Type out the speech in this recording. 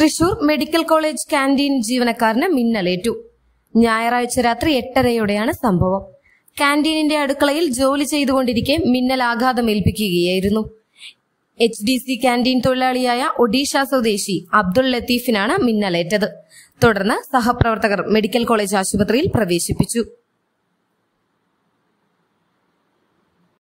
Thrissur medical college canteen ജീവനക്കാരന് മിന്നലേറ്റു ഞായറാഴ്ച രാത്രി എട്ടരയോടെയാണ് സംഭവം കാന്റീനിന്റെ അടുക്കളയിൽ ജോലി ചെയ്തുകൊണ്ടിരിക്കെ മിന്നൽ ആഘാതം ഏൽപ്പിക്കുകയായിരുന്നു എച്ച് ഡി സി കാന്റീൻ തൊഴിലാളിയായ ഒഡീഷ സ്വദേശി അബ്ദുൾ ലത്തീഫിനാണ് മിന്നലേറ്റത് തുടർന്ന് സഹപ്രവർത്തകർ മെഡിക്കൽ കോളേജ് ആശുപത്രിയിൽ പ്രവേശിപ്പിച്ചു